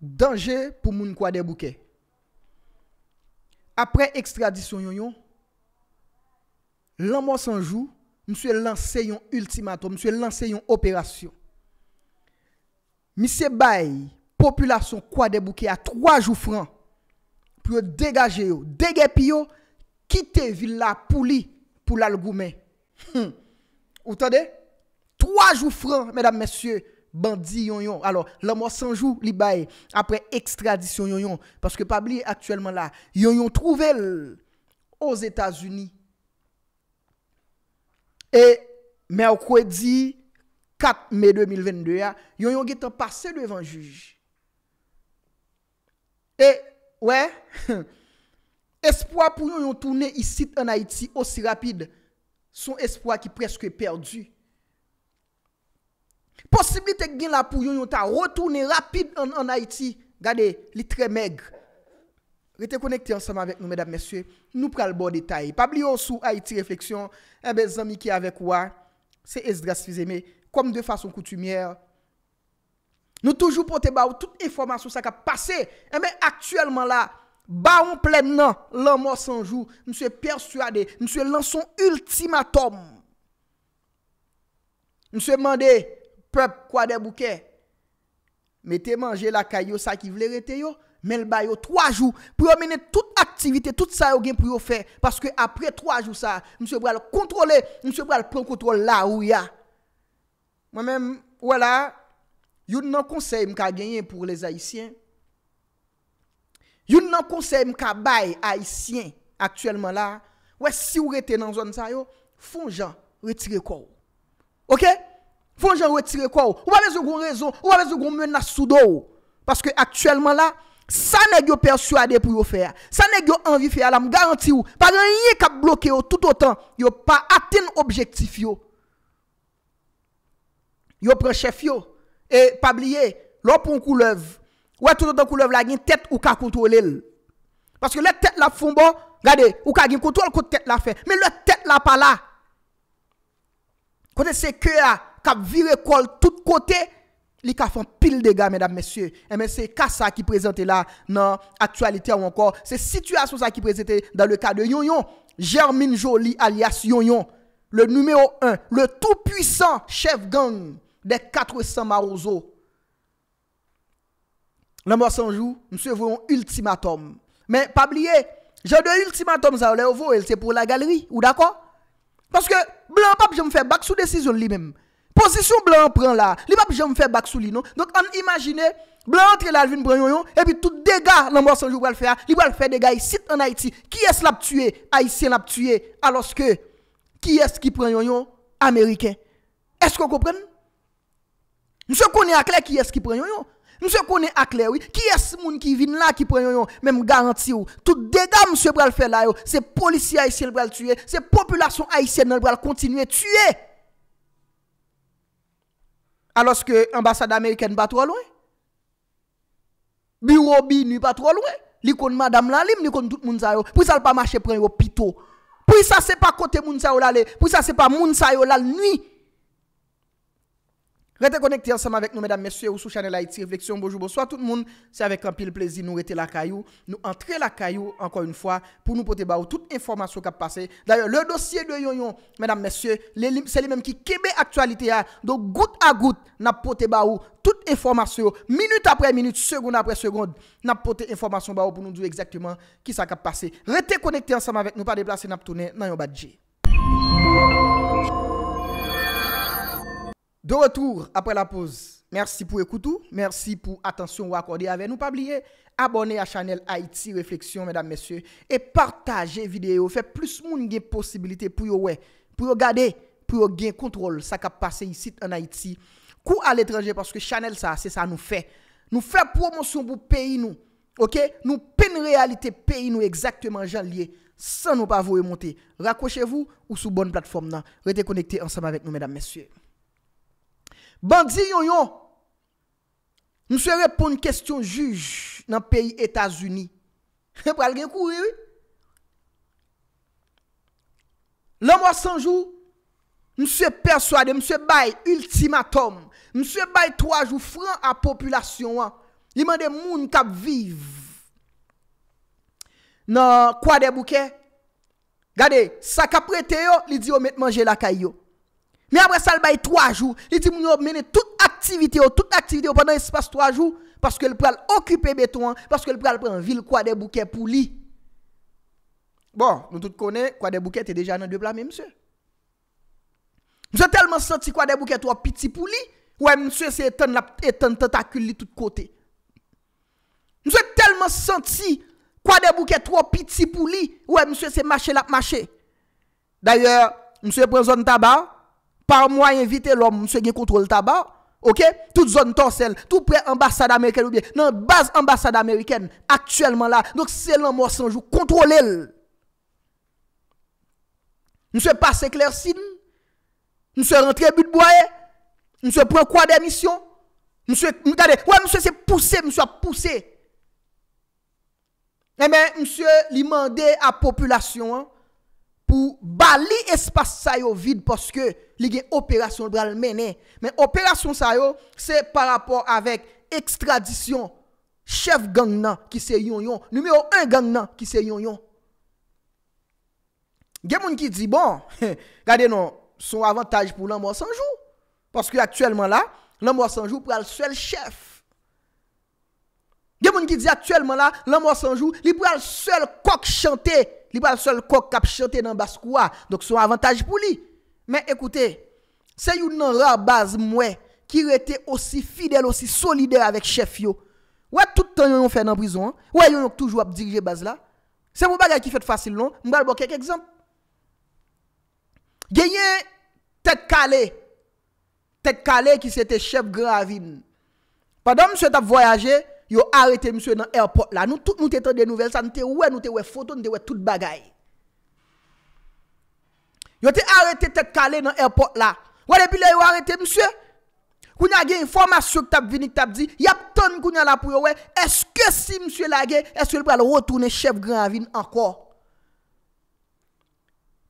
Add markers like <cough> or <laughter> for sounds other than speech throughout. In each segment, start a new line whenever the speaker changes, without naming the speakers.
Danje pou moun kwa debouke. Apre ekstradisyon yon yon, lan mwos anjou, mswe lanseyon ultimato, mswe lanseyon operasyon. Mi se bay, populasyon kwa debouke a 3 jou fran pou yo degaje yo. Degep yo, kite villa pou li pou lal goumen. Ou tade? 3 jou fran, mèdam mèsyè, Bandi yon yon. Alors, l'amor sanjou li baye. Apre extradisyon yon yon. Paske pabli aktuelman la. Yon yon trouvel. Os Etats-Unis. E, Merkwedi, 4 May 2022 ya, yon yon git an pase devan juj. E, we, <laughs> espoi pou yon yon toune isi an Haiti osi rapide. Son espoi ki preske perdu. Posibilite gen la pou yon yon ta Retourne rapide an Haiti Gade, li tre meg Rete konekte ansama vek nou, medap mesye Nou pral bo detay Pabli yo sou Haiti Reflexyon Ebe, eh zami ki avek wwa Se es dras fizeme Kom de fason koutumier Nou toujou pote ba ou Tout informasyon sa ka pase Ebe, eh aktuelman la Ba ou plen nan Lan mò sanjou Mse perswade Mse lanson ultimatom Mse mande Kwa de bouke Mete manje la kayo sa ki vle rete yo Men ba yo 3 jou Pou yo mene tout aktivite Tout sa yo gen pou yo fe Paske apre 3 jou sa Mse pral kontrole Mse pral pran kontrole la ou ya Mwen men wala Yon nan konsey mka genye pou les Haitien Yon nan konsey mka bay Haitien Aktuellement la Wè si ou rete nan zon sa yo Fon jan rete reko Ok Ok Fon jen wetire kwa ou? Ou wè bez ou goun bon, rezon? Ou wè bez ou goun menas soudo ou? Paske aktuellement la, sa ne gyo persuade pou yo fè ya. Sa ne gyo anvi fè ya la, m garanti ou. Padran yi kap bloke yo tout otan, yo pa atin objektif yo. Yo pren chef yo, e pabliye, lò pou m koulev. Ou wè tout otan koulev la, gin tèt ou ka kontrol el. Paske lè tèt la foun bon, gade, ou ka gin kontrol kote tèt la fè. Mè lè tèt la pa la. Kote se kè ya, tap vire kol tout kote, li ka fon pil dega, mèdap mèsyè. Mèsyè, eh kasa ki prezente la, nan, aktualite ou ankon, se situasyon sa ki prezente, dan le ka de yon yon, Germine Jolie, alias yon yon, le numèo 1, le tout puisan, chef gang, de 400 marouzo. Nan mò sanjou, msè voun ultimatom. Mè, pabliye, jan de ultimatom za ou lè ou voun, el se pou la galeri, ou dakon? Panske, blan pab, jan m fè bak sou desizyon li mèm. position blanc prend là, il pas jamais faire back sous li non. Donc on imagine blanc entre là, vient prendre et puis tout dégâts dans morceau va faire, il va faire dégâts ici en Haïti. Qui est-ce l'a tué Haïtien l'a tué alors que qui est-ce qui prend yon américain Est-ce qu'on comprend Monsieur connaît à clair qui est-ce qui prend yon Monsieur connaît à clair oui, qui est-ce moun qui vient là qui prend yon même garantie ou tout dégât monsieur pral le faire là, c'est policier haïtien qui tuer, c'est population haïtienne pral continue continuer tuer. aloske ambasade Ameriken pa tro lwen. Biro bi ni pa tro lwen. Li kon Madame Lalim, li kon tout mounsa yo. Pou sa l pa mache prenyo pito. Pou sa se pa kote mounsa yo lale. Pou sa se pa mounsa yo lale nwi. Rete konekte ansama vek nou, mèdam mesye, ou sou chanel IT Reflexyon. Bojou, bojou, sa tout moun. Se avek an pil plezi nou rete la kayou. Nou entre la kayou, ankon yon fwa, pou nou pote ba ou tout informasyon kap pase. Daryon, le dosye de yon yon, mèdam mesye, se li menm ki kebe aktualite ya. Don gout a gout, nap pote ba ou tout informasyon. Minute apre minute, segoun apre segoun, nap pote informasyon ba ou pou nou dwe exactement ki sa kap pase. Rete konekte ansama vek nou, pa deplase nap toune nan yon badje. De retour après la pause. Merci pour écouter. Merci pour attention ou accorder avec nous. Pas oublier, abonnez à Chanel Haïti Réflexion, mesdames, messieurs. Et partagez vidéo. Fait plus moun gen possibilité pour yo pour regarder, pour yo gen contrôle. Ça qui passé ici en Haïti. coup à l'étranger parce que Chanel ça, c'est ça nous fait. Nous fait promotion pour pays nous. OK? Nous peine réalité pays nous exactement lié. sans nous pas vous monter. Raccrochez-vous ou sous bonne plateforme là. Restez connectés ensemble avec nous mesdames messieurs. Bandi yon yon, mswe repon kestyon juj nan peyi Etasuni. E <laughs> pral gen kou riri. Lan mwa sanjou, mswe perswade, mswe bay ultimatom, mswe bay toajou fran a populasyon an. Li mande moun kap viv. Nan kwa de bouke? Gade, sa kap rete yo, li di yo met manje la kay yo. Men apre sa l baye 3 jou, li di moun yo mene tout aktivite yo, tout aktivite yo, pandan y se passe 3 jou, paske l pral okipe beton, paske l pral pren vil kwa de bouke pou li. Bon, moun tout konen, kwa de bouke te deja nan 2 plame, msye. Moun se telman santi kwa de bouke tou apiti pou li, ou msye se etan tentakul li tout kote. Moun se telman santi kwa de bouke tou apiti pou li, ou msye se mache lap mache. Danyer, msye prezonde taba, par mois invité l'homme monsieur qui contrôle tabac OK toute zone torselle tout près ambassade américaine ou bien non base ambassade américaine actuellement là donc c'est l'homme sans jour contrôler Monsieur passe signe, Monsieur rentre but boyer Monsieur prend quoi des missions Monsieur regardez ouais monsieur c'est poussé monsieur a poussé eh bien, monsieur, il à la population hein, pour pour espace l'espace vide parce que li gen operasyon bral menen. Men operasyon sa yo, se par rapport avek ekstradisyon, chef gang nan ki se yon yon, numero 1 gang nan ki se yon yon. Gen moun ki di bon, <laughs> gade non, son avantaj pou nan moun sanjou, paske aktuelman la, nan moun sanjou pral sel chef. Gen moun ki di aktuelman la, nan moun sanjou, li pral sel kok chante, li pral sel kok kap chante nan baskwa, dok son avantaj pou li. Mwen ekoute, se yon nan rar baz mwen ki rete osi fidel, osi solider avek chef yo, wè toutan yon yon fè nan prison, wè yon yon toujou ap dirije baz la, se mwen bagay ki fète fasil loun, mwen bèl bò kek ekzamp. Genye, tek kale, tek kale ki se te chef gravim. Padon msè tap voyaje, yon arete msè nan airport la, nou te tan de nouvel sa, nou te wè nou te wè foton, nou te wè tout bagay. Yo te arete tek kale nan airport la. Wade bi le eh yo arete, msye? Kou nage informasyon k tap vini k tap di, yap ton kou nge la pou yo we, eske si msye lage, eske li pou alo wotoune chef Gravin anko?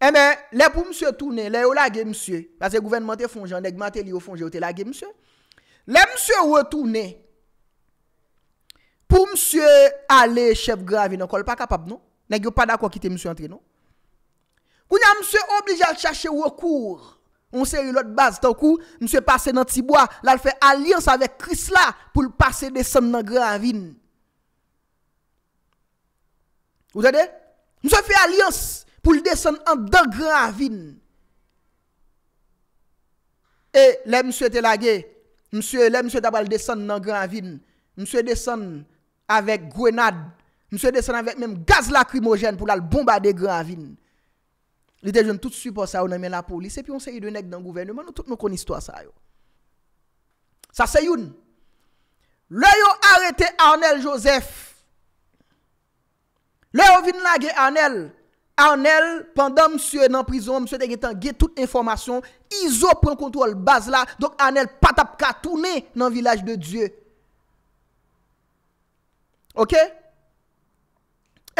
Emen, le pou msye toune, le yo lage msye, lase gouvenman te fonjan, legman te li yo fonjan, yo te lage msye. Le msye wotoune, pou msye ale chef Gravin anko, l pa kapab nou? Negyo pa da kwa kite msye antre nou? Kou nyan mswe oblige al chache wakour, on se yon lot baz, tan kou mswe pase nan tibwa, lal fe alians avek kris la, pou l pase desen nan gran vin. Ou zede? Mswe fe alians pou l desen nan gran vin. E, lè mswe te lage, mswe lè mswe tabal desen nan gran vin, mswe desen avek grenad, mswe desen avek menm gaz lakrimogen, pou lal bombade gran vin. Li te joun tout su po sa yo nan men la polis, epi yon se yon de nek dan gouven, yo man nou koni sto sa yo. Sa se yon, le yo arete Arnel Joseph, le yo vin la ge Arnel, Arnel, pandan msye nan prizon, msye te ge tan ge tout informasyon, Izo pren kontrol baz la, donk Arnel patap ka toune nan vilaj de Diyo. Ok? Ebe,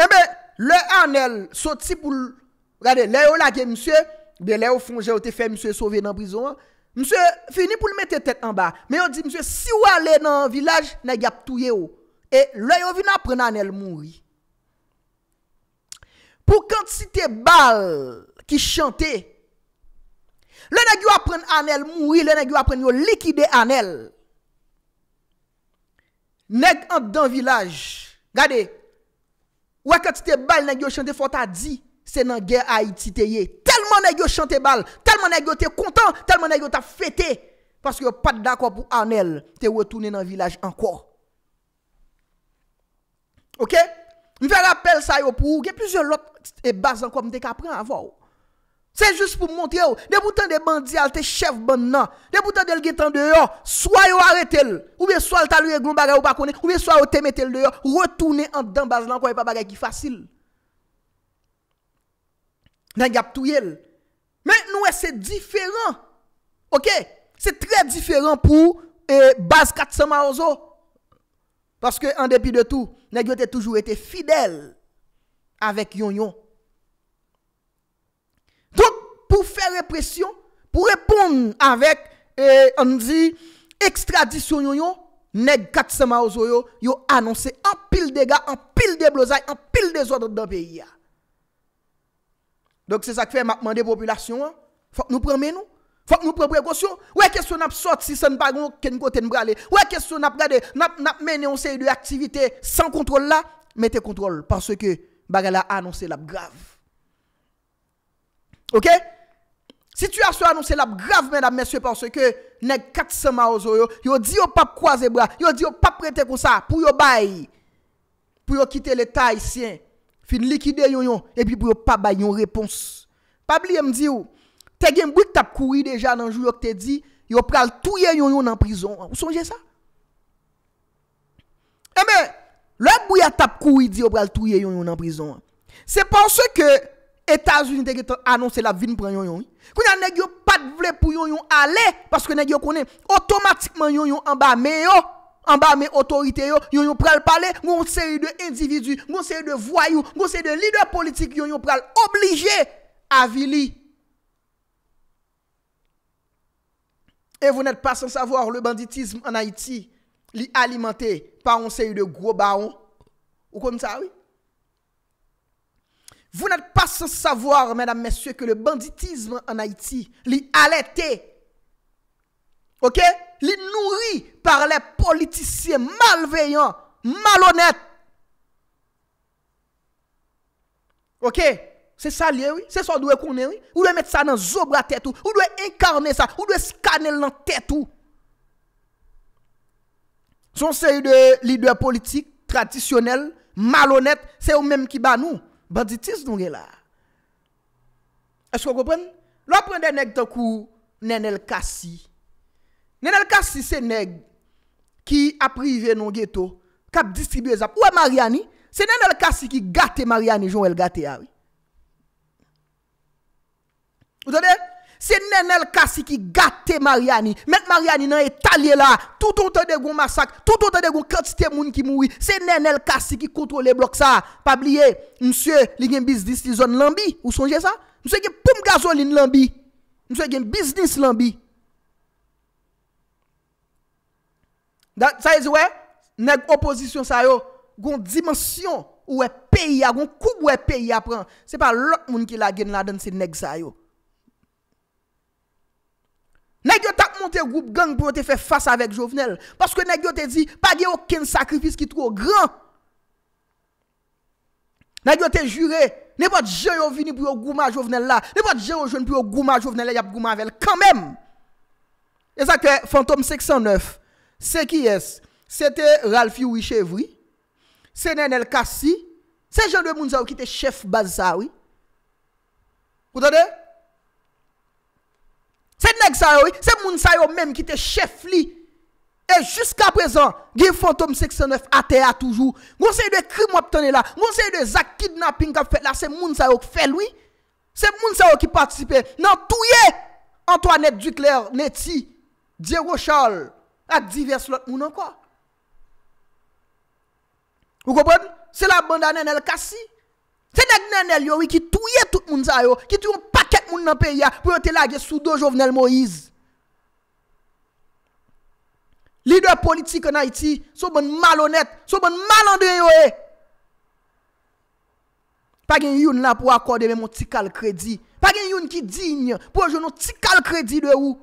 eh le Arnel, sot si pou l, Gade, le yo lage msye, be le yo fonje ou te fe msye sove nan prizon, msye fini pou l mette tet an ba. Me yo di msye, si yo ale nan vilaj, neg ap touye yo. E le yo vi nan pren anel moui. Pou kante si te bal ki chante, le neg yo ap pren anel moui, le neg yo ap pren yo likide anel. Neg an dan vilaj, gade, we kante si te bal, neg yo chante fota di. Se nan gen Haïti te ye, telman nan yo chante bal, telman nan yo te kontan, telman nan yo ta fete, paske yo pat da kwa pou anel, te wotounen nan vilaj anko. Ok? Mwen fè rappel sa yo pou ou, gen plus yo lot e bazan kwa mwen te kapren ava ou. Se jous pou mwontre ou, de boutan de bandi al te chef ban nan, de boutan del getan de yo, swa yo aretel, ou be swa l talou e glou bagay ou bakone, ou be swa yo temetel de yo, wotounen an dan bazan anko, e pa bagay ki fasil. Nèk ap tou yel. Men nou e se diferant. Ok? Se tre diferant pou e, Baz Katsama Ozo. Paske an depi de tou, Nèk yo te toujou ete fidel avèk yon yon. Donk pou fè repression, pou repong avèk e, an di ekstradisyon yon yon, Nèk Katsama Ozo yo, yo anonsè an pil de ga, an pil de blozay, an pil de zot dobe yon. Donk se sak fe mapman de populasyon an, fok nou premen nou, fok nou pre prekosyon, wè kesou nap sot si san bagan ou ken kote nbrale, wè kesou nap gade, nap menye onseye de aktivite san kontrol la, mette kontrol, panso ke bagan la anonsel ap grav. Ok? Situasyon anonsel ap grav, mèdame, mèsyo, panso ke nek kat seman ozoyo, yo diyo pap kwaze bra, yo diyo pap prete kon sa, pou yo bay, pou yo kite le ta yisyen, fin likide yon yon, epi pou yo pa bay yon repons. Pa bli yon mdi yo, te genm bou yon tap koui deja nan jou yon te di, yo pral touye yon yon nan prizon. Ou sonje sa? Emen, eh lòm bou yon tap koui di yo pral touye yon yon nan prizon, se pon se ke Etasouni te genm anonsen la vin pran yon yon, kou nyan negyo pat vle pou yon yon ale, paske negyo konen, otomatikman yon yon anba meyo. en bas mes autorités yo yo pral parler série de individus une série de voyous mon série de leaders politiques Yon yo pral obligé à vili et vous n'êtes pas sans savoir le banditisme en Haïti li alimenté par un série de gros barons ou comme ça oui vous n'êtes pas sans savoir, mesdames, messieurs, que le banditisme en Haïti, l'y allaité. OK? Li nouri par le politisye malveyan, malonet. Ok, se sa liye wè, se sa dwe kounen wè. Ou dwe met sa nan zobra tètou, ou dwe inkarne sa, ou dwe skanel nan tètou. Son se li dwe politik, tradisyonel, malonet, se ou mèm ki banou. Banditis nou gè la. Esko gò pren? Lò pren de nek te kou nenel kassi. Nen el kasi se neg ki aprive non geto, kap distribuye zap. Ou e Mariani? Se nen el kasi ki gate Mariani, joun el gate awi. Ou sade? Se nen el kasi ki gate Mariani, menk Mariani nan etalye la, toutou tade goun masak, toutou tade goun katite moun ki moui. Se nen el kasi ki kontrole blok sa, pabliye msye li gen biznis li zon lambi, ou sonje sa? Msye gen poum gazolin lambi, msye gen biznis lambi. Sa ye zwe, neg oposisyon sa yo, goun dimensyon ou e peyi a, goun kouk ou e peyi a pren, se pa lak moun ki la gen la den se neg sa yo. Neg yo tak monte ou goup gang pou yo te fe fasa vek jovenel, paske neg yo te di, pa ge ou ken sakrifis ki tro gran. Neg yo te jure, ne pot je yo vini pou yo gouma jovenel la, ne pot je yo jouni pou yo gouma jovenel la yap gouma vel, kanmem. E zake, fantom 609, Se ki yes? Se te Ralphie Ouichevri? Se Nenel Kassi? Se Jean de Mounzaou ki te chef Baz Zahoui? Ou tade? Se Nek Zahoui? Se Mounzaoui ou menm ki te chef li? E jusqu'a prezant, Gifantom 69 atea toujou. Mounseye de krim wap tane la. Mounseye de zak kidnapping wap fete la. Se Mounzaoui ou fè loui? Se Mounzaoui ou ki participe nan touye? Antoine Duclerc, Neti, Diego Charles, ak divers lot moun anko. Ou kopon? Se la banda nenel kasi. Se neg nenel yon wiki touye tout moun zayo, ki tou yon paket moun nan peya, pou yon telage sou do jovnel Moiz. Lide politik anay ti, sou bon malonet, sou bon malandre yo e. Pag yon yon la pou akorde me moun tikal kredi, pag yon yon ki digne, pou yon nou tikal kredi de ou.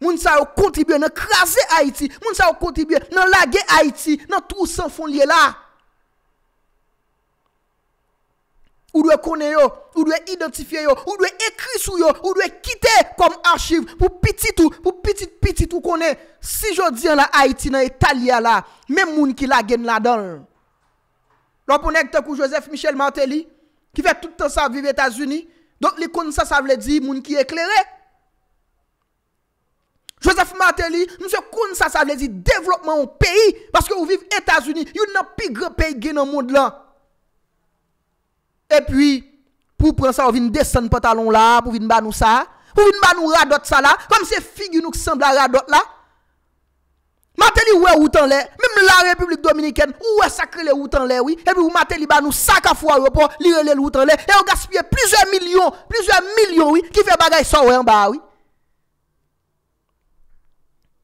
Moun sa yo kontibye nan krasi Haiti, moun sa yo kontibye nan lage Haiti, nan tou san fon liye la. Ou dwe kone yo, ou dwe identifiye yo, ou dwe ekri sou yo, ou dwe kite kom archiv pou pitit ou, pou pitit pitit ou kone. Si jo diyan la Haiti nan Italia la, men moun ki lage nan la don. Lopo nek te kou Joseph Michel Martelly, ki ve toutan sa vive Etats-Unis, donk li kon sa sa vle diye moun ki eklere. Josef Mateli, mse kon sa sa vlezi, devlopman ou peyi, baske ou viv Etasuni, yon nan pi gre peyi gen nan moun de lan. E pwi, pou pran sa, ou vin desen potalon la, pou vin ban nou sa, pou vin ban nou radot sa la, kom se fig yon nou ki sembla radot la. Mateli ouwe woutan le, mim la Republik Dominikene, ouwe sakre le woutan le, e pwi ou Mateli ban nou sakafou a yo pou li rele l woutan le, e ou gaspye plizye milyon, plizye milyon, ki fe bagay sa ouwe an ba, oui.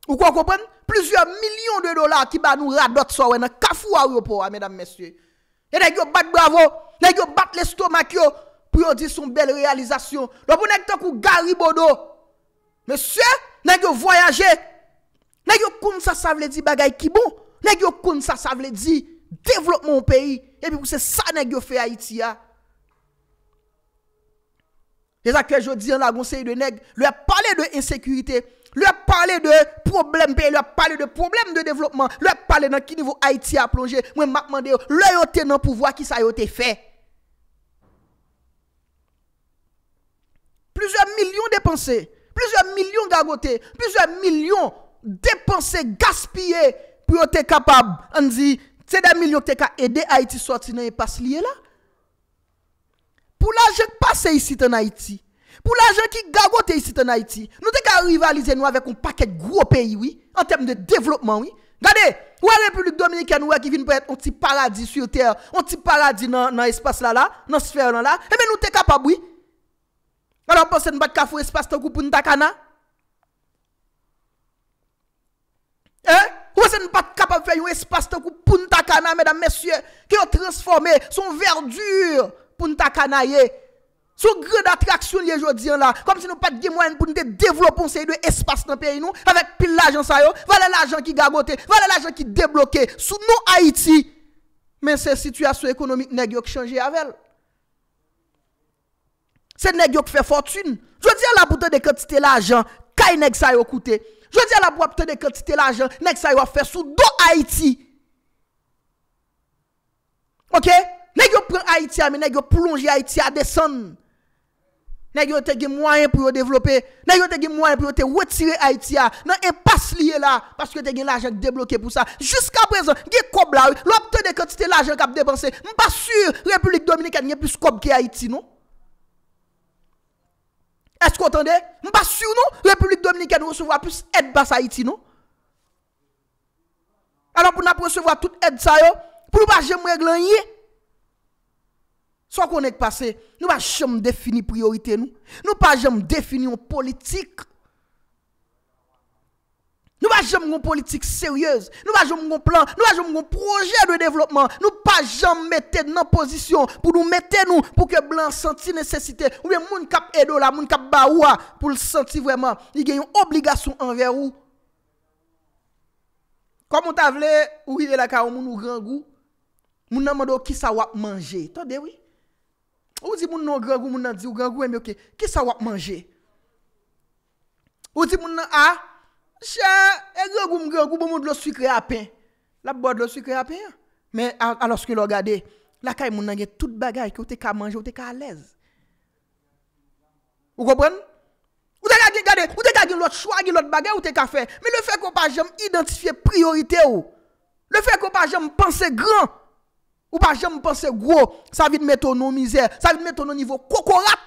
Ou kwa kopen, plusieurs milyon de dolar ki ba nou radot so wè nan kafou a wè pou a, mèdam mèsyè. E nèk yo bat bravo, nèk yo bat lestomak yo, pou yo di son bel realizasyon. Dwa pou nèk to kou garibodo. Mèsyè, nèk yo voyaje. Nèk yo koun sa savle di bagay kibou. Nèk yo koun sa savle di devlopman ou peyi. E pi pou se sa nèk yo fe Haiti ya. E zake jodi an la gonsèy de nèk, lè pale de insèkuitè. Leur parler de problème leur parler de problème de développement, leur parler dans quel niveau Haïti a plongé. Moi, m'a demandé, leur dans le pouvoir qui ça a été fait. Plusieurs millions dépensés, plusieurs millions gagotés, plusieurs millions dépensés, gaspillés pour être capable, on dit, c'est des millions qui ont aidé Haïti sortir dans l'impasse lié là. Pour l'argent qui passe ici en Haïti, pour l'argent qui gagote ici en Haïti, nous rivaliser nous avec un paquet de gros pays, oui, en termes de développement, oui. Regardez, est la République dominicaine, ou qui vient pour être un petit paradis sur terre, un petit paradis dans l'espace là, là, dans la sphère là, là. Eh bien, nous sommes capables, oui. Alors, pensez nous ne pas faire espace pour nous Takana. Hein? Ou est-ce pas capable de faire un espace pour Punta Cana, mesdames, messieurs, qui ont transformé son verdure Punta Sou gre d'attraksyon liye jodi an la, kom si nou pat ge mwen pou nite devlopon se yi de espas nan peyi nou, avek pil l'ajan sayo, vale l'ajan ki gagote, vale l'ajan ki debloke, sou nou Haiti, men se situasyon ekonomik negyok chanje yavel. Se negyok fe fortun. Jodi an la pou te dekantite l'ajan, kay negyok sayo kute. Jodi an la pou te dekantite l'ajan, negyok sayo afe sou do Haiti. Ok? Negyok pren Haiti a, men negyok plonje Haiti a desenn. Nè yon te gen mwanyen pou yo devlope, nè yon te gen mwanyen pou yo te wetire Haiti ya, nan e pas liye la, paske te gen l'ajen de debloke pou sa, jiska prezon, gen kob la ou, lopte de kante te l'ajen kap depanse, mba sur, Republik Dominikèn gen plus kob ki Haiti nou? Esko otende? Mba sur nou? Republik Dominikèn yon recevo apus et bas Haiti nou? Ano pou nan presevo apus et sa yo? Pou la jen mweng lan yi? Swa kon ek pase, nou pa jom defini priorite nou. Nou pa jom defini yon politik. Nou pa jom yon politik seryez. Nou pa jom yon plan. Nou pa jom yon proje de devlopman. Nou pa jom mette nan posisyon pou nou mette nou pou ke blan senti nesesite. Ou men moun kap edo la, moun kap ba oua pou l senti vweman. Ni gen yon obligasyon anver ou. Kom moun ta vle, ou yi de la ka ou moun nou gangou. Moun nan mwado ki sa wap manje. Ton de wii? Ou di moun nan grangou moun nan di, ou grangou eh, moun nan di, ki sa wap manje? Ou di moun nan ah, eh, bon, a, chan, e grangou moun nan di, ou moun nan lo suikre apen. La bote lo suikre apen, men alos ki lo gade, la kay moun nan gen tout bagaj ki ou te ka manje, ou te ka alèz. Ou gopren? Ou te ka gen lout chouag, ou te ka gen lout bagaj, ou te ka fè. Men le fè kou pa jèm identifiye priorite ou, le fè kou pa jèm pense gran, Ou pas jamais penser gros, ça vient mettre nos misères, ça vient mettre nos niveau cocorat.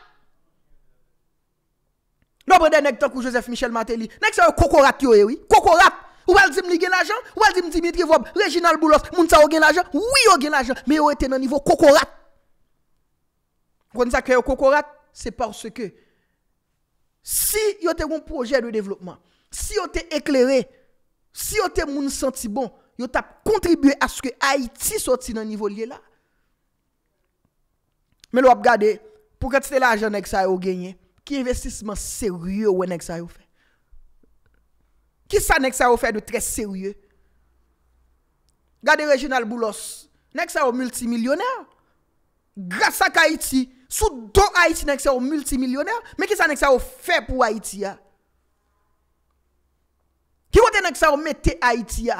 Non, de nèg tant Joseph Michel Matéli. Nèg c'est cocorat yo eh oui, cocorat. Ou pas dire me l'argent, ou pas dire Dimitri Vob, Reginald Boulos, moun sa ou gen l'argent. Oui, ou gen l'argent, mais yo était dans niveau cocorat. Quand ça que cocorat, c'est parce que si yo te un projet de développement, si yo te éclairé, si yo te moun senti bon, yo ta kontribuye aske Haiti soti nan nivou liye la. Men wap gade, pou kè ti te la ajan nèk sa yo genye, ki investisman seryè wè nèk sa yo fè. Ki sa nèk sa yo fè de tre seryè? Gade regional boulos, nèk sa yo multimilyoner? Grasa k'Haiti, sou do Haiti nèk sa yo multimilyoner? Men ki sa nèk sa yo fè pou Haiti ya? Ki wote nèk sa yo mette Haiti ya?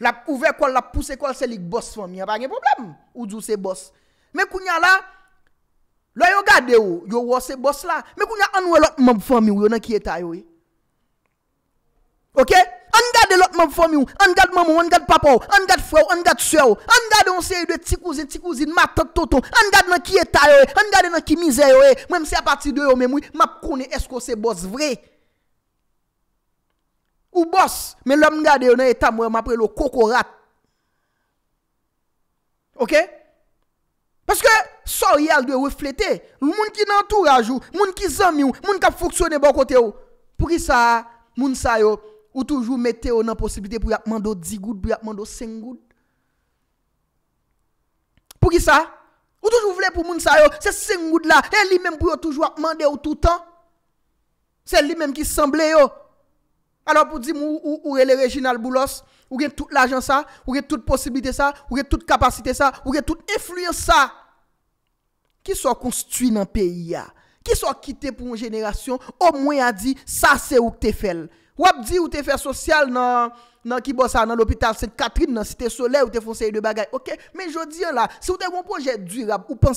La pou se kol se lik bos fonmye, pa gen problem ou djou se bos. Men kounya la, la yo gade yo, yo wos se bos la, men kounya anwe lot mob fonmye yo nan ki etayoye. Ok? An gade lot mob fonmye yo, an gade mamon, an gade papon, an gade fwe, an gade swe, an gade onseye yo de tikouze, tikouze, matak, toto, an gade nan ki etayoye, an gade nan ki mizeyoye. Mwen mse apati do yo men mwen, map koune esko se bos vreye. Ou bos, men lòm gade yon nan etam wè m apre lo kokorat. Ok? Paske so yal dwe wè flete, moun ki nantouraj ou, moun ki zami ou, moun ki ap foksyone bon kote ou. Pou ki sa, moun sa yo, ou toujou mette ou nan posibite pou yakman do 10 goud, pou yakman do 5 goud. Pou ki sa, ou toujou vle pou moun sa yo, se 5 goud la, e li menm pou yo toujou akman de ou toutan. Se li menm ki semble yo, Alors pou di mou ou e le regional boulos, ou gen tout l'agen sa, ou gen tout posibilite sa, ou gen tout kapasite sa, ou gen tout efluye sa, ki so konstuit nan peyi ya, ki so kite pou mwen jenerasyon, o mwen a di sa se ou te fel. Wap di ou te fel sosyal nan ki bosa nan l'opital Saint-Catherine nan site soleil ou te fonseye de bagay, ok? Men jodi an la, se ou te moun proje durab, ou pa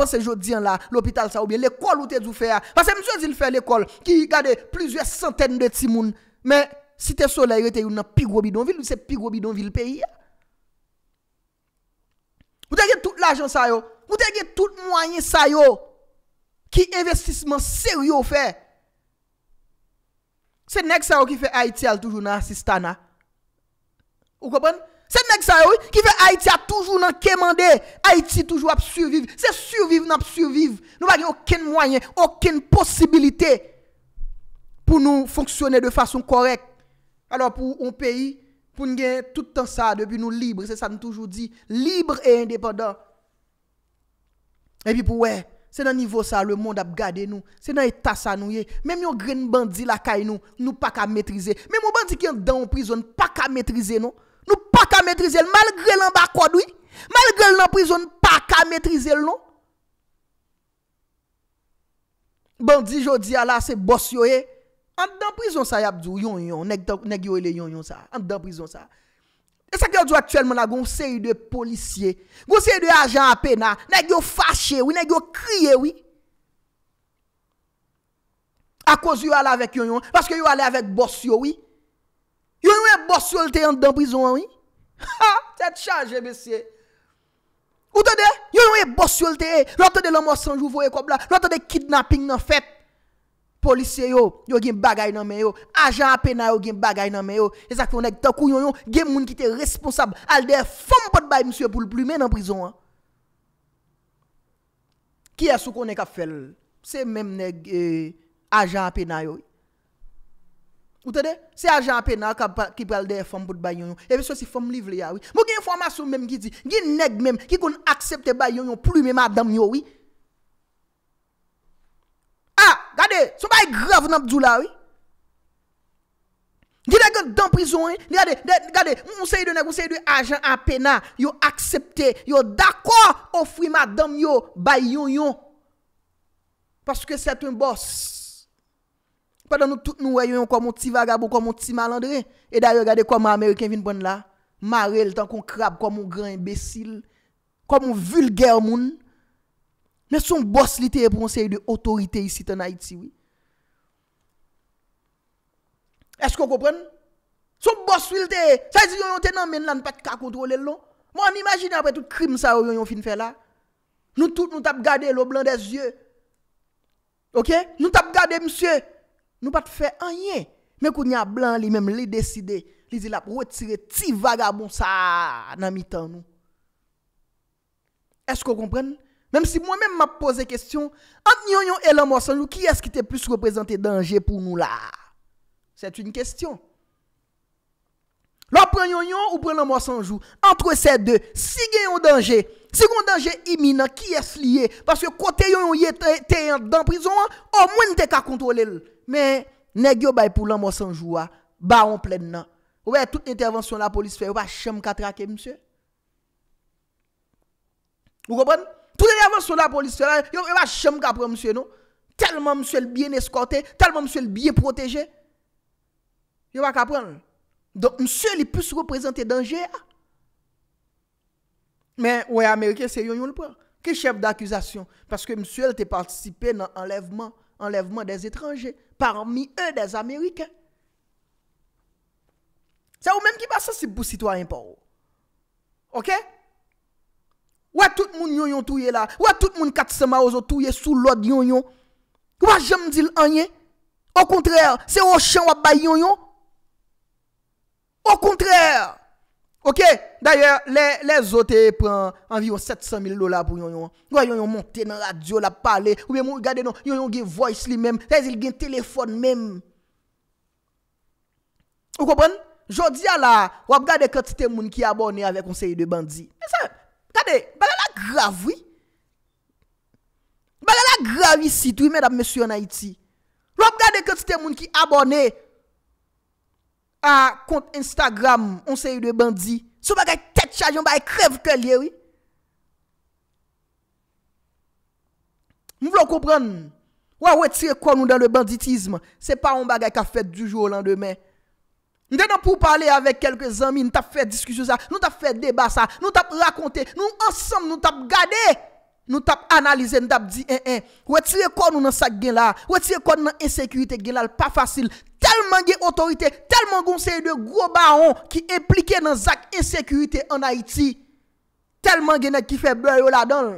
pense jodi an la, l'opital sa ou bien, l'ekol ou te zou fel, pase mwen jodi an l'ekol ki yi gade plizye santen de timoun, Men, si te soleye te yon nan pigwo bidon vil, ou se pigwo bidon vil peyi ya? Mwen te ge tout l'ajan sa yo, mwen te ge tout mwenye sa yo, ki investisman seyo yo fe, se nek sa yo ki fe Haiti al toujou nan asistana. Ou kopan? Se nek sa yo ki fe Haiti al toujou nan keman de, Haiti toujou ap surviv. Se surviv nan ap surviv, nou bagi oken mwenye, oken posibilite. pou nou fonksyonè de fason korek. Alors pou ou peyi, pou nou gen toutan sa, de pi nou libre, se sa nou toujou di, libre e indépendant. E pi pou we, se nan nivou sa, le moun ap gade nou, se nan etasa nou ye, menm yo gren eh? bandi la kay nou, nou pa ka metrize. Menm yo bandi ki an dan ou prizon, pa ka metrize nou, nou pa ka metrize l, malgre l an bakwa dwi, malgre l an prizon, pa ka metrize l nou. Bandi jodi ala se bos yo ye, An dan prizon sa yabdou, yon yon, nek yo ele yon yon sa, an dan prizon sa. E sa ki yo dwe aktuel moun a goun se yi de policye, goun se yi de ajan apena, nek yo fache, nek yo kriye, oui. A kouz yo ala vek yon yon, paske yo ala vek boss yo, oui. Yon yon e boss yolte an dan prizon, oui. Ha, set chanje, besye. Goutede, yon yon e boss yolte, loutede lomo sanjouvo e kobla, loutede kidnapping nan fèt. Polisye yo, yo gen bagay nan men yo. Ajan penay yo, gen bagay nan men yo. E sak yon neg, takou yon yon, gen moun ki te responsab. Alde fom pot bay msye pou lup lumen nan prizon. Ki yasou konen ka fel, se men neg, e, ajan penay yo. Ote de? Se ajan penay ki pre alde fom pot bay yon yon. E ve so si fom livle ya, oui. Mou gen informasyon menm ki di, gen neg menm ki kon aksepte bay yon yon, pou lumen madam yon, oui. Gade, sou bay grav nan pdjou la wè? Di dek yo dan prizon wè? Gade, moun se yi de nek, moun se yi de ajan apena, yo aksepte, yo dako ofri madame yo bay yon yon. Paske set un bos. Padan nou tout nou wè yon yon kwa moun ti vagabou, kwa moun ti malandre. E da yon gade kwa moun Ameriken vin bon la, marel tan kon krab kwa moun gran embesil, kwa moun vulger moun. Men son bos li te e pronser yi de otorite yi sita na iti wè. Esko kòpren? Son bos li te e, sa yi zi yon yon tenan men lan pat ka kontrole lò. Mwen imagine apre tout krim sa yon yon fin fè la. Nou tout nou tap gade lo blandè ziè. Ok? Nou tap gade msè. Nou pat fè anyè. Men kou nya bland li mèm li deside, li zi la pou wè tire ti vagabon sa nan mi tan nou. Esko kòpren? Esko kòpren? Mèm si mwen mèm m ap pose kestyon, an nyonyon e lan mò sanjou, ki es ki te plus reprezentè danjè pou nou la? Sèt un kestyon. Lò pren nyonyon ou pren lan mò sanjou, antre sè dè, si gen yon danjè, si gen yon danjè imina, ki es liye, paske kote yon yon yè te yon danprison, ou mwen te ka kontrole lè. Mè, ne gyo bay pou lan mò sanjou, ba on plè nan. Ouè, tout n'intervensyon la polis fè, ou pa chèm katrake, msè. Ou kopèn? Toutèlè avan son apolistèlè, yon va chèm kapren msè nou. Telman msèl biye n'eskote, telman msèl biye proteje. Yon va kapren. Don msèl yi pwes represente danje a. Men, wè, Amerikè, se yon yon l'pwè. Kè chèp d'akuzasyon? Paske msèl te partisipe nan enlèvman, enlèvman des etranjè. Parmi e des Amerikè. Se ou mèm ki pa sa, se pou sitwa yon por. Ok? Ok? Ou a tout moun yon yon touye la? Ou a tout moun kat sema ou zo touye sou lod yon yon? Ou a jem di l'anyen? Ou kontrèr? Se ou chan wap bay yon yon? Ou kontrèr? Ok? D'ayèr, lè zo te pren environ 700.000 lola pou yon yon. Ou a yon yon monte nan radyo la pale? Ou e moun non, yon yon gen voice li men? Ou a yon yon gen telefon men? Ou kopèn? Jodi a la, wap gade kat se tem moun ki abone avè konsey de bandi. E sa yon? Bwagal la grav wè? Bwagal la grav wè si dwi mèd ap mèsyon a iti? Ròp gade kè ti tè moun ki abonè a kont Instagram onse yò de bandi? Sò bwagal ket chajon bwagal krev kèl yè wè? Nou vlò komprèn wè wè tsè kon nou dan le banditism se pa yon bwagal ka fèt du jò lan demè. Ndè nan pou pale avèk kelke zami, nou tap fè diskujouza, nou tap fè debasa, nou tap rakonte, nou ansam nou tap gade, nou tap analize, nou tap di en eh, en. Eh, wè ti ekon nou nan sak gen la, wè ti ekon nan esekurite gen la, l pa fasil. Telman gen otorite, telman gounseye de gro baron ki implike nan zak esekurite an Haiti. Telman gen ek ki fè blan yo la don.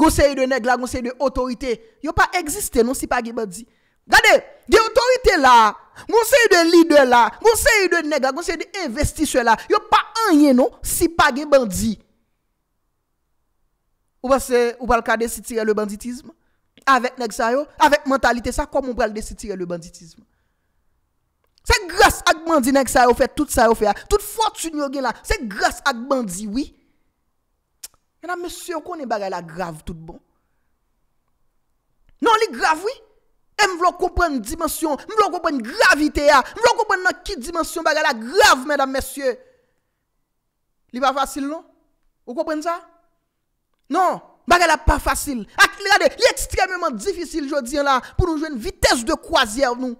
Gounseye de neg la, gounseye de otorite, yo pa egziste nou si pa gebe di. Gade, de otorite la, monsen yon de lidwe la, monsen yon de nega, monsen yon de investiswe la, yon pa anye nou, si pa gen bandi. Ou pa se, ou pa l ka desitire le banditisme, avèk neg sa yo, avèk mentalite sa, kwa moun pral desitire le banditisme. Se grase ak bandi neg sa yo fè, tout sa yo fè ya, tout fòtun yo gen la, se grase ak bandi, oui. Yon a monsen yon konen bagay la grav tout bon. Non li grav, oui. E m vlo kompren dimensyon, m vlo kompren gravite ya, m vlo kompren nan ki dimensyon bagala grav, mèdame, mèsye. Li pa fasil, non? Ou kompren sa? Non, bagala pa fasil. Ah, Ak, li gade, li ekstremement difisil jodien la pou nou jwen vites de kwazyè ou nou.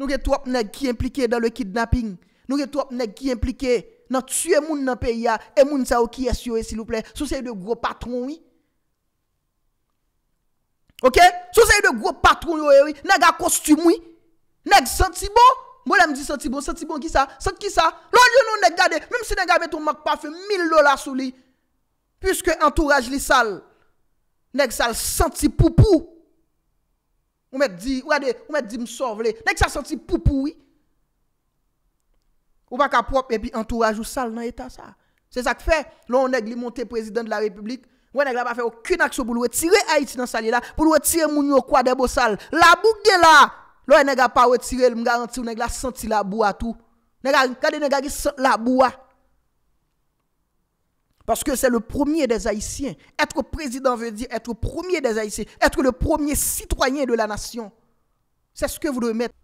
Nou ke tou ap neg ki implike dan le kidnapping. Nou ke tou ap neg ki implike nan tue moun nan pe ya, moun sa ou ki esyo e silouple. Sou se yo de gro patron, oui. Ok, sou se yon de gwo patron yo ewi, eh neg a kosty mwi, neg santi bon, mwole mdi santi bon, santi bon ki sa, santi ki sa, loun joun nou neg gade, mwem si neg a beton mak pa fe mil dola sou li, pwiske entouraj li sal, neg sal santi poupou, ou met di, ou ade, ou met di msov le, neg sa santi poupou wii, ou baka prop, epi entouraj ou sal nan eta sa, se sak fe, loun neg li monte prezident la republik, Ouais, n'avez pas fait aucune action pour retirer Haïti dans sa là, pour retirer moun yo quoi des bossal. La bougue là. Vous n'a pas retirer, me vous nèg pas senti la boue à tout. N'a pas nèg qui boue la boua. Parce que c'est le premier des Haïtiens. Être président veut dire être premier des Haïtiens, être le premier citoyen de la nation. C'est ce que vous devez mettre.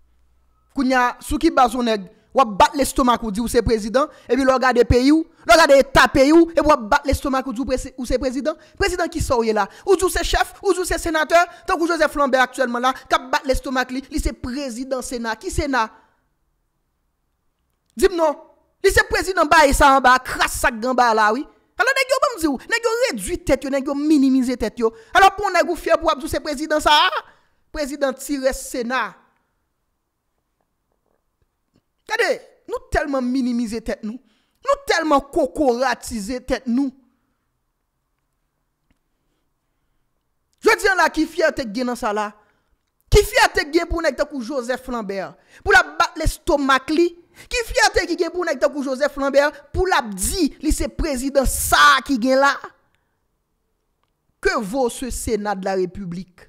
Kounya, sous qui nèg Wap bat l'estomak ou di ou se prezident, e bi lor gade pe yu, lor gade eta pe yu, e bi wap bat l'estomak ou di ou se prezident. Prezident ki sa ou ye la? Ou di ou se chef? Ou di ou se senateur? Tan kou Joseph Lambert aktuelman la, kap bat l'estomak li, li se prezident sena. Ki sena? Dib nou? Li se prezident ba yi sa an ba, kras sak gan ba la, oui? Allo ne gyo bomzi ou? Ne gyo redwi tèt yo, ne gyo minimize tèt yo. Allo pou ne gyo fyer pou wap di ou se prezident sa? Ah? Prezident ti res sena. Kade, nou telman minimize tèt nou, nou telman kokoratize tèt nou. Je diyan la, ki fiyatèk gen nan sa la, ki fiyatèk gen pou nek ta kou Josef Flambert, pou la bat le stomak li, ki fiyatèk gen pou nek ta kou Josef Flambert, pou la di li se prezident sa ki gen la, ke vò se Senat la Republik.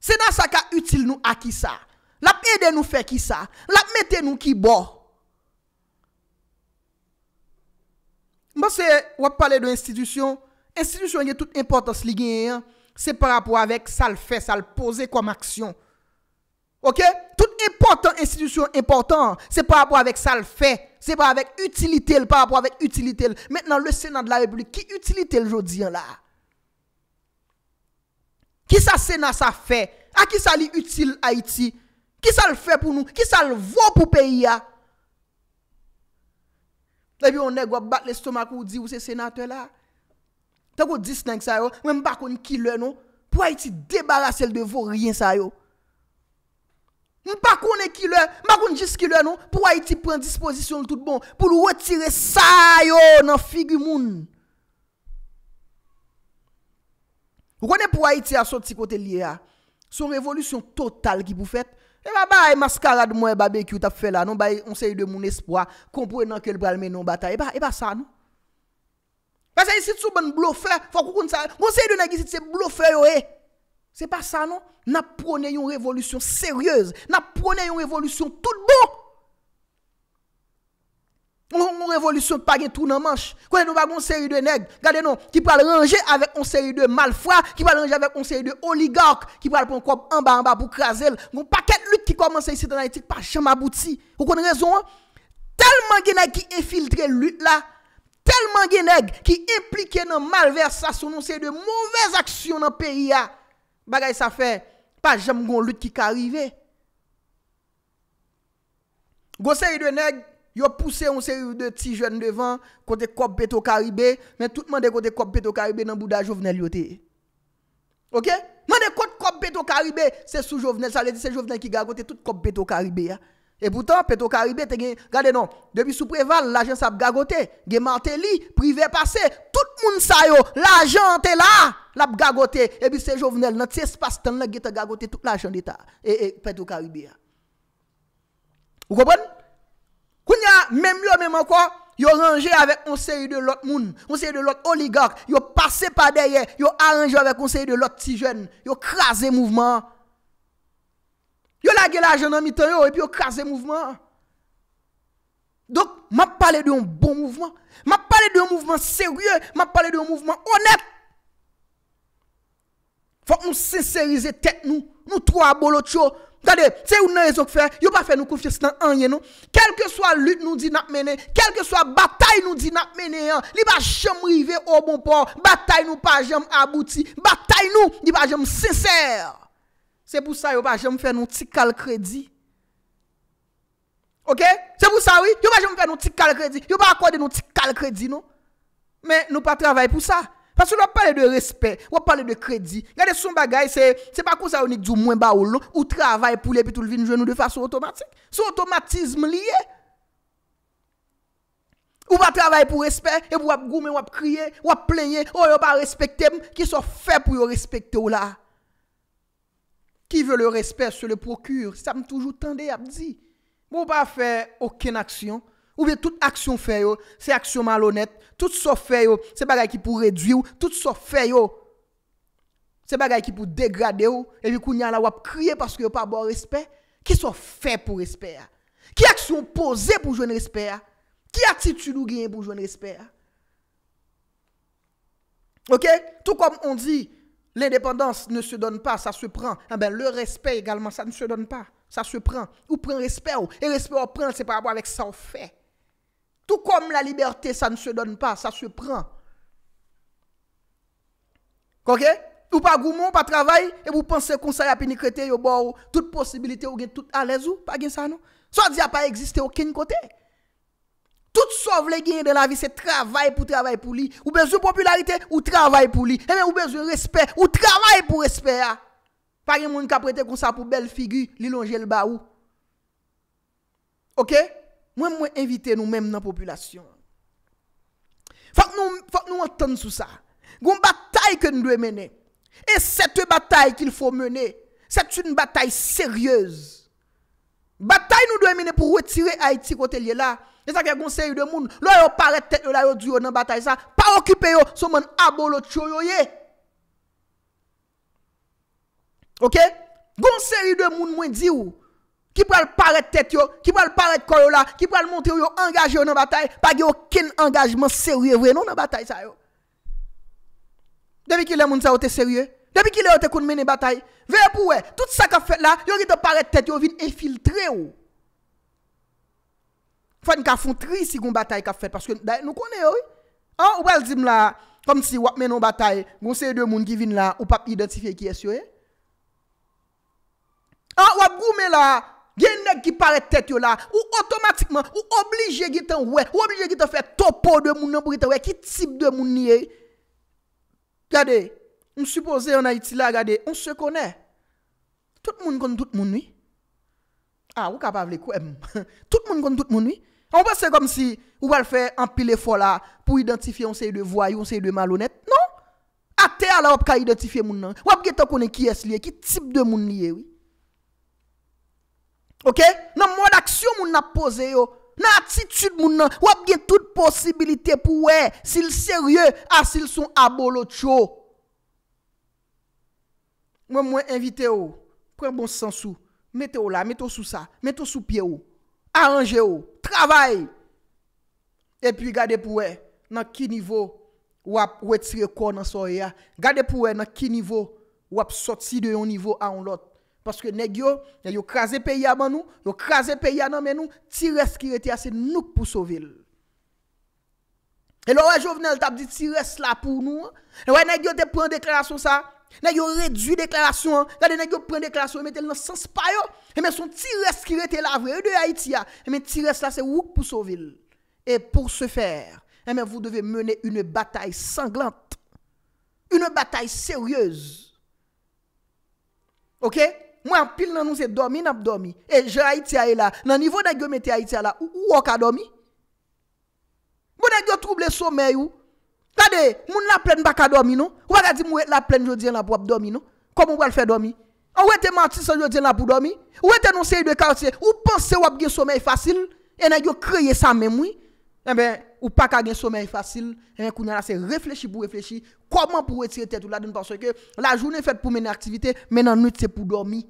Senat sa ka util nou aki sa. La pède nou fè ki sa. La pède nou ki bo. Mwen se wap pale de institisyon. Institisyon yè tout importan sli gen yon. Se par rapport avèk sal fè. Sal pose kom aksyon. Ok. Tout importan institisyon importan. Se par rapport avèk sal fè. Se par rapport avèk utilitèl. Par rapport avèk utilitèl. Mètenan le senan de la republi. Ki utilitèl jodi yon la? Ki sa senan sa fè? A ki sa li util Haiti? A ki sa li util Haiti? Ki sa l fè pou nou? Ki sa l vò pou peyi ya? Tè bi yon neg wap bat le stomak wou di wou se senatè la? Tè wou disnenk sa yo? Mwen mbakoun kilè nou? Pwa iti debara sel de vò riyen sa yo? Mbakoun e kilè? Mbakoun jis kilè nou? Pwa iti pren disposisyon l tout bon pou l wotire sa yo nan figi moun? Mwen mbakoun kilè? Mwen mbakoun kilè? Mwen mbakoun kilè? Mwen mbakoun kilè? Mwen mbakoun kilè? Son revolution total ki pou fèt E ba ba e maskara de mwen e babekyou tap fe la, non ba e onseye de moun espoa, kompwen nan kel pral menon bata, e, e ba sa nou? Basa e sit sou bon blofer, fokou kon sa, onseye de nagi sit se blofer yo e, se pa sa nou? Na prone yon revolusyon seryez, na prone yon revolusyon tout bon! Evolusyon pa gen tou nan manch Kwa gen nou ba goun seri 2 neg Gade nou, ki pral range avèk On seri 2 malfwa, ki pral range avèk On seri 2 oligark, ki pral pran kom An ba an ba pou krasel, goun paket lout Ki komanse yisi dan an etik pa chan mabouti Kwa kon rezon, telman gen neg Ki efiltre lout la Telman gen neg, ki implike nan malversa Sonon seri 2, mouvez aksyon Nan periya, bagay sa fe Pa jam goun lout ki karive Goun seri 2 neg Yo pousse yon seri de ti jen devan Kote kop peto karibe Men tout mende kote kop peto karibe nan bouda jovenel yote Ok Mende kote kop peto karibe Se sou jovenel, sa le di se jovenel ki gagote Tout kop peto karibe E boutan peto karibe te gen, gade non Debi sou preval, la jen sa ap gagote Gen mante li, prive pase, tout moun sayo La jen te la, la ap gagote Ebi se jovenel nan tse spas tan la Gita gagote tout la jen dita E, e peto karibe Ou kopon? a même yo, même encore, yo rangé avec un série de l'autre monde, conseil série de l'autre oligarque, yo passé par derrière, yo arrangé avec conseil de l'autre petit jeune, yo crasé mouvement. Yo la l'argent en mi yo et puis yo crasé mouvement. Donc, m'a parlé d'un bon mouvement, m'a parlé d'un mouvement sérieux, m'a parlé d'un mouvement honnête. Faut que nous sincériser tête nous, nous trois bolocho, Sade, se yon nan yon zok fè, yon pa fè nou konfistan anye nou. Kelke swa lüt nou di nak mene, kelke swa batay nou di nak mene yon. Li ba jom rive ou bonpon, batay nou pa jom abouti, batay nou li ba jom sincer. Se pou sa yon pa jom fè nou tikal kredi. Ok, se pou sa wè, yon pa jom fè nou tikal kredi, yon pa akwade nou tikal kredi nou. Men nou pa travè pou sa. Parce que on parle de respect, on parle de crédit. Regardez son bagage, c'est c'est pas comme ça on dit moins ou long travail pour les puis tout le nous de façon automatique. C'est automatisme lié. Ou pas travailler pour respect et pour goumer, ou crier, ou plaigner, oh, pas respecter qui sont fait pour respecter là. Qui veut le respect se le procure. Ça me toujours tendait à dire. Bon pas faire aucune action Ou vi tout aksyon fè yo, se aksyon malonèt, tout so fè yo, se bagay ki pou redwi yo, tout so fè yo, se bagay ki pou degrade yo, e vi kou nyan la wap kriye paske yo pa bo respect, ki sou fè pou respect? Ki aksyon pose pou joun respect? Ki atitude ou gwen pou joun respect? Ok, tout kom on di, l'independance ne se donne pa, sa se pren, ah le respect egalman sa ne se donne pa, sa se pren, ou pren respect yo, e respect ou pren se par rapport avek sa ou fè. tout kom la liberte sa ne se don pa, sa se pren. Koke? Ou pa goumon, pa travay, e bou pense konsa rapi ni krete yo bo ou, tout posibilite ou gen non? tout alez ou, pa gen sa nou? Sot ya pa existe okin kote. Tout sov le gen de la vi, se travay pou travay pou li. Ou bezou popularite, ou travay pou li. Emen eh ou bezou respe, ou travay pou respe ya. Ah. Pa gen moun ka prete konsa pou bel figi, li longe l ba ou. Ok? Ok? Mwen mwen invite nou menm nan populasyon. Fak nou, fak nou anton sou sa. Goun batay ke nou dwe mene. E sete batay ki l fo mene. Set un batay seryez. Batay nou dwe mene pou wetire Haiti kote li la. E sa ke goun serye de moun. Loi yo paret tek yo la yo diyo nan batay sa. Pa okipe yo, sou men abo lo tsyo yo ye. Ok? Goun serye de moun mwen diyo. Ki pral paret tet yo, ki pral paret kor yo la, ki pral monte yo yo angaje yo nan batay, pa ge yo ken angajman serye vwe non nan batay sa yo. Depi ki le moun sa ote serye, depi ki le ote koun mene batay, vwe pou we, tout sa ka fet la, yo ri de paret tet yo vin e filtre yo. Fwa ni ka foun tri si goun batay ka fet, paske nou kone yo. Ou wèl zim la, kom si wap menon batay, goun se yo de moun ki vin la, ou pap identife ki esyo. Ou wap goun men la, Gen nèk ki pare tèt yo la, ou otomatikman, ou oblije git an wè, ou oblije git an fè topo de moun nan pou git an wè, ki tip de moun niye? Gade, m supose yon a iti la, gade, m se konè, tout moun kon tout moun ni? A, ah, wou kapavle kou m, <laughs> tout moun kon tout moun ni? An wè se kom si, wou wè l fè ampile fola pou identifi yon se yon de voy, yon se yon de malounet, non? A te ala wè kwa identifi moun nan, wè wè gè ton konè ki es liye, ki tip de moun niye wè? Ok? Nan mwa d'aksyon moun ap pose yo, nan atitude moun nan, wap gen tout posibilite pou we, sil serye, asil son abolo tcho. Mwen mwen invite yo, pren bon sensou, mette yo la, mette yo sou sa, mette yo sou pie yo, aranje yo, travay. E pi gade pou we, nan ki nivou wap wetre kon nan soya, gade pou we nan ki nivou wap sotsi de yon nivou an lot. Parce que nèg yo, yo crasé pays avant nous, yo crasé pays à nan men nous, tires qui était assez nous pour sauver. Et là Jovenel t'a dit tires là pour nous. Et ouais nèg yo te prend déclaration ça. Nèg yo réduit déclaration. Regardez nèg yo prend déclaration mettez dans sens pa yo. Et mais son tires qui était là vrai de Haïti hein. Et mais tires là c'est vous pour sauver. Et pour ce faire, eh mais vous devez mener une bataille sanglante. Une bataille sérieuse. OK Mwen apil nan nou se domi, nap domi? E, jè a iti a e la. Nan nivou nan gyo meti a iti a la, wou wak a domi? Mwen nan gyo trouble somè yu? Kade, moun la plen baka domi nou? Wak a di mwen la plen jodien lap wap domi nou? Kom mwen wal fè domi? A wè te mati sa jodien lap wap domi? Wè te nou se yu de kawse? Wou pan se wap gen somè yu fasil? E nan gyo kreye sa mè mwi? E eh mwen... Ou pa ka gen somen yi fasil, Yen eh kou nye la se reflechi pou reflechi, Koman pou etire tet ou la, Deni panso ke la jounen fèt pou meni aktivite, Men nan nout se pou dormi.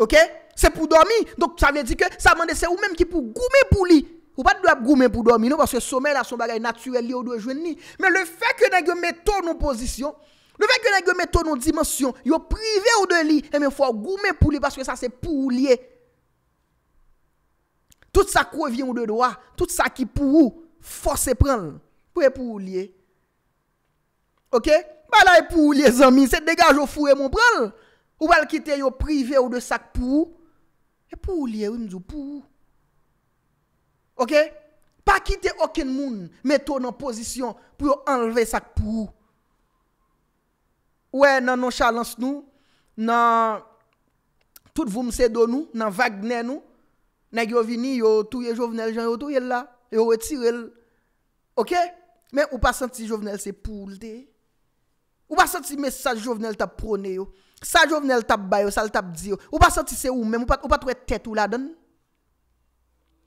Ok? Se pou dormi, Donk sa ven di ke sa man dese ou men ki pou goumen pou li. Ou pa te do ap goumen pou dormi nou, Paske somen la son bagay naturel li ou do e jwen ni. Men le fèk yon a gen meto nou pozisyon, Le fèk yon a gen meto nou dimasyon, Yo prive ou de li, E eh men fwa goumen pou li, Paske sa se pou ou li e. Tout sa kouye vin ou de doa, tout sa ki pou ou, fos se prenl, pou e pou ou liye. Ok? Ba la e pou ou liye zanmi, se degaj ou fou e moun prenl, ou bal kite yo prive ou de sak pou ou, e pou ou liye ou mzou pou ou. Ok? Pa kite oken moun, meto nan pozisyon, pou yo anleve sak pou ou. Ou e nan nan chalans nou, nan, tout vou mse do nou, nan vagnè nou, Nèk yo vini, yo touye jovenel jan, yo touye la, yo wetirel. Ok? Men, ou pa santi jovenel se pou lte? Ou pa santi men sa jovenel tap prone yo? Sa jovenel tap bayo, sa l tap diyo? Ou pa santi se ou men? Ou pa touye tetou la den?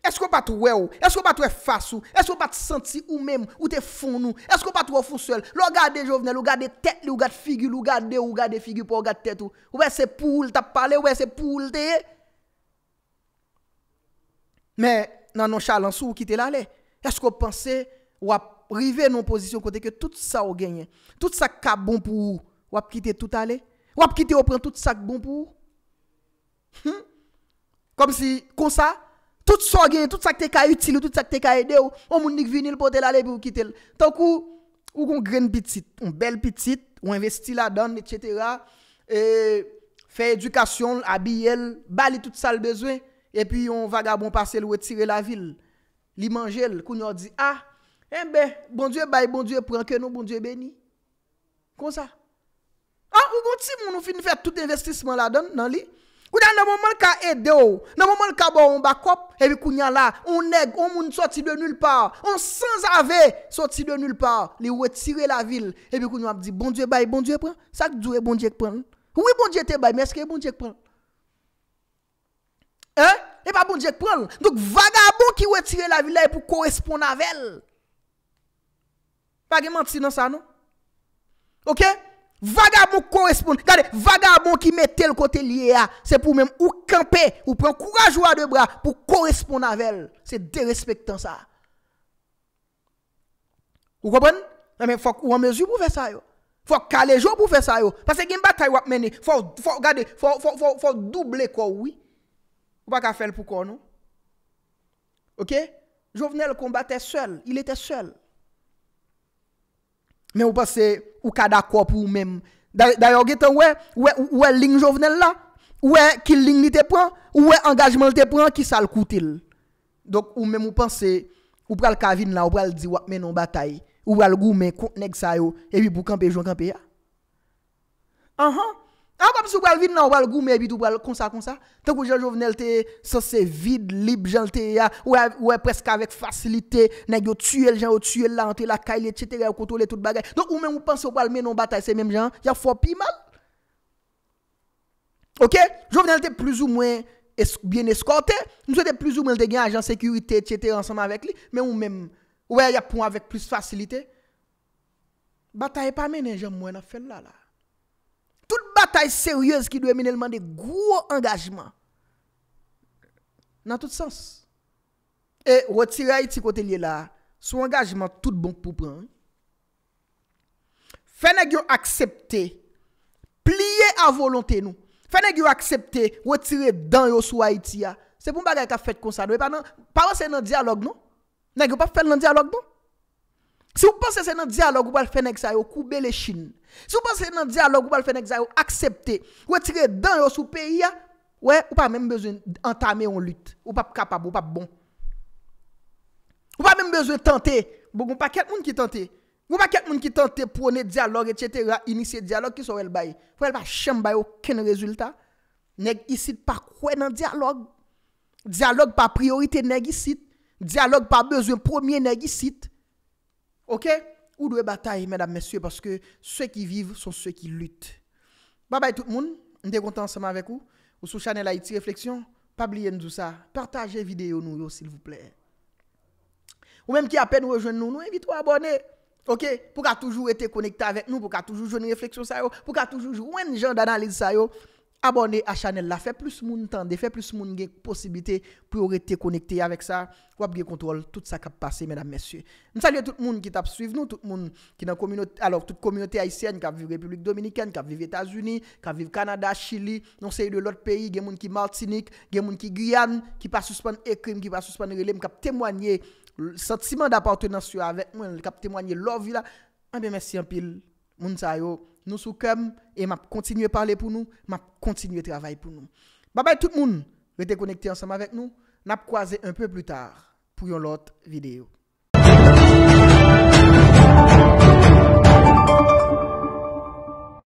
Esko ou pa touye ou? Esko ou pa touye fasu? Esko ou pa ti santi ou men? Ou te fonou? Esko ou pa touye fousel? Lou gade jovenel, lou gade tetou, lou gade figu, lou gade ou gade figu pou ou gade tetou. Ouwe se pou lta pale, ouwe se pou lte ye? Mais dans nos challenges ou quittez l'aller, est-ce que vous pensait ou arriver dans une position côté que tout ça ou gagne tout ça qui est bon pour vous, ou quittez tout aller, ou quitter ou prenez tout ça bon pour vous. Hmm? Comme si comme ça tout ça gagné, tout ça qui est utile, tout ça qui est aidé, on moun nik vinil pour l'aller pour quitter. Tant vous avez une graine petite, une belle petite, ou investi là-dedans etc. et fait éducation, habiller, bali tout ça le besoin. E pi yon vagabon pasel wè tire la vil, li manjel, kou nyon di, ah, e eh mbe, bon bondye bay, bondye pran, ke nou bondye beni? Kon sa? Ah, ou konti moun ou fin fè tout investissement la don nan li? Kou dan nan moun man ka e de ou, nan moun man ka bo yon bakop, e bi kou nyon la, yon neg, yon moun soti de nul pa, yon sans ave, soti de nul pa, li wè tire la vil. E bi kou nyon ap di, bondye bay, bondye pran, sak djou e bondye pran? Ou e bondye te bay, mè skè e bondye pran? He? E pa bon di ek pran? Dok vagabon ki wetire la vilay pou korespon avèl. Pa gen manti nan sa nou? Ok? Vagabon korespon. Gade, vagabon ki metè l kote liye ya. Se pou menm ou kampe, ou pren kourajwa de bra pou korespon avèl. Se de respektan sa. Ou kopan? Non, fok ou amezi pou fè sa yo. Fok kalejo pou fè sa yo. Pase gen batay wap meni, fok gade, fok double kwa oui. Ou pa ka fèl pou kon nou? Ok? Jouvenel konbate sel, il ete sel. Men ou panse, ou ka da kop ou men. Da yo gete, ou e ling jouvenel la? Ou e ki ling ni te pran? Ou e engajman te pran ki sal koutil? Dok ou men ou panse, ou pral kavin la, ou pral di wak menon batay. Ou pral gou men kont neg sayo, e bi bou kampe, joun kampe ya. Anhan! An pa psou kwa el vide nan wale goume bit ou kwa ah, el konsa konsa. Tenk ou jen jovenel te sose vide, lib, jen te ya, ou e preska vek fasilite, nen yo tue l jen, ou tue l lante, la kaile, tjetere, koto le tout bagay. Don ou men ou panse ou kwa el menon batay se menm jen, jen fopi mal. Ok? Jovenel te plus ou mwen bien eskote, nou se te plus ou mwen te gen a jen sekurite, tjetere, ansanman vek li, men ou men, ou e ya pou anvek plus fasilite, batay pa menen jen mwen a fen la la. Tout batay seryez ki dwe mine lman de gwo engajman. Nan tout sens. E, wotire Haiti kote liye la, sou engajman tout bon pou pran. Fè negyo aksepte, pliye avolonte nou. Fè negyo aksepte, wotire dan yo sou Haiti ya. Se pou mbagay ka fèt konsa nou. Paran se nan diyalog nou. Negyo pa fè nan diyalog nou. Si ou panse se nan diyalog ou pa l fenex a yo koube le chine. Si ou panse se nan diyalog ou pa l fenex a yo aksepte. Ou e tire dan yo sou periya. Ou e, ou pa mèm bezwen entame yon lüt. Ou pa p kapab, ou pa bon. Ou pa mèm bezwen tante. Bou goun pa ket moun ki tante. Goun pa ket moun ki tante pwone diyalog et chete yon inisye diyalog ki sou el bayi. Fou el pa chem bayi ou ken rezultat. Neg isit pa kwen nan diyalog. Diyalog pa priorite neg isit. Diyalog pa bezwen premier neg isit. Ok Ou de bataille, mesdames, messieurs, parce que ceux qui vivent sont ceux qui luttent. Bye bye tout le monde. On est content ensemble avec vous. Ou sur chaîne Haïti Réflexion. Pas oublier nous ça. Partagez vidéo nous, s'il vous plaît. Ou même qui à peine rejoindre nous, nous invitons à abonner. OK, pour qu'à toujours été connecté avec nous, pour qu'à toujours jouer une réflexion ça pour qu'à toujours jouer une genre d'analyse ça abone a chanel la, fè plus moun tande, fè plus moun gen posibite pou ou rete konekte avek sa, wap gen kontrol tout sa kap pase menam mesye. Mwen salye tout moun ki tap suive nou, tout moun ki nan komunote, alop tout komunote haisyen, kap viv republik dominiken, kap viv Etasuni, kap viv Kanada, Chili, non se yi de l'ot peyi, gen moun ki Martinik, gen moun ki Guyane, ki pa suspande Ekrim, ki pa suspande Rilem, kap temwanye sensiman d'apartenansyo avek ah, moun, kap temwanye lor vi la. Mwen salye moun. nous sommes et m'a continuer parler pour nous, m'a de travailler pour nous. Bye bah, bye bah, tout le monde, restez connecté ensemble avec nous, n'a croiser un peu plus tard pour une autre vidéo.